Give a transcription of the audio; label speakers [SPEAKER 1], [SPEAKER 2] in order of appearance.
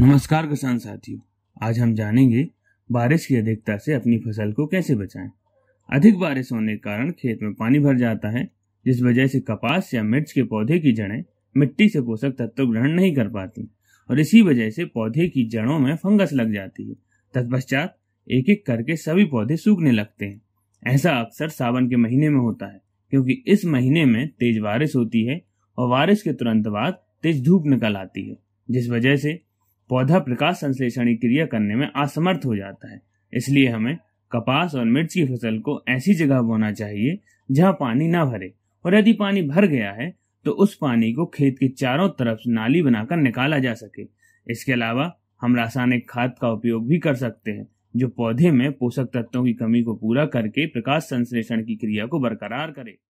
[SPEAKER 1] नमस्कार किसान साथियों आज हम जानेंगे बारिश की अधिकता से अपनी फसल को कैसे बचाएं। अधिक बारिश होने के कारण खेत में पानी भर जाता है जिस वजह से कपास या मिर्च के पौधे की जड़ें मिट्टी से पोषक तत्व ग्रहण नहीं कर पाती और इसी वजह से पौधे की जड़ों में फंगस लग जाती है तत्पश्चात एक एक करके सभी पौधे सूखने लगते हैं ऐसा अक्सर सावन के महीने में होता है क्योंकि इस महीने में तेज बारिश होती है और बारिश के तुरंत बाद तेज धूप निकल आती है जिस वजह से पौधा प्रकाश संश्लेषणी क्रिया करने में असमर्थ हो जाता है इसलिए हमें कपास और मिर्च की फसल को ऐसी जगह बोना चाहिए जहाँ पानी ना भरे और यदि पानी भर गया है तो उस पानी को खेत के चारों तरफ नाली बनाकर निकाला जा सके इसके अलावा हम रासायनिक खाद का उपयोग भी कर सकते हैं जो पौधे में पोषक तत्वों की कमी को पूरा करके प्रकाश संश्लेषण की क्रिया को बरकरार करे